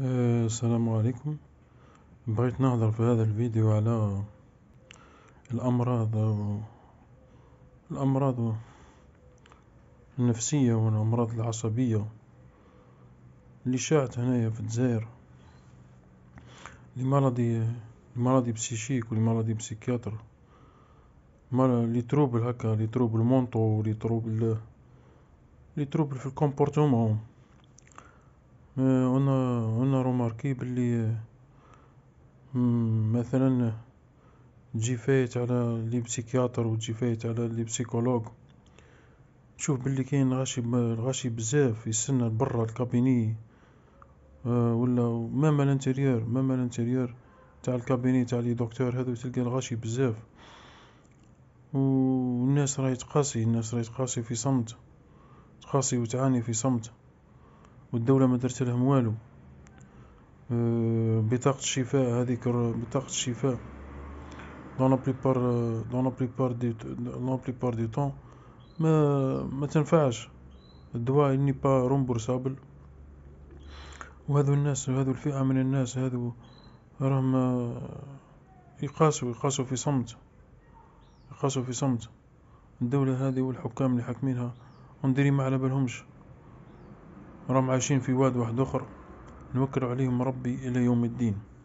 آه، السلام عليكم بغيت نهضر في هذا الفيديو على الأمراض و الأمراض النفسية والأمراض العصبية اللي شاعت هنايا في الجزائر لمرضي لمرضي بسيشيك ولمرضي بسيكياتر لي تروبل هكا لي تروبل مونطو ولي تروبل لي تروبل في الكومبورتمون آه، انا تماركي بلي مثلا تجي فايت على لي بسيكياتر وتجي فايت على لي بسيكولوج تشوف بلي كاين غاشي غاشي بزاف يستنى برا الكابيني أه ولا ميم الانتيريور ميم الانتيريور تاع الكابيني تاع لي دكتور هذو تلقى الغاشي بزاف والناس راهي تقاسي الناس راهي تقاسي في صمت تقاسي وتعاني في صمت والدولة ما درت لهم والو آه، بطاقة الشفاء هذيك بطاقة الشفاء دون لا بليبار دون لا بليبار دي دون لا بليبار دي طون ما ما تنفعش الدواء اني با رومبورسابل وهذو الناس وهذو الفئة من الناس هذو راهم آه، يقاسوا يقاسوا في صمت يقاسوا في صمت الدولة هذه والحكام اللي حاكمينها ونديري ما على بالهمش راهم عايشين في واد واحد اخر نوكل عليهم ربي إلى يوم الدين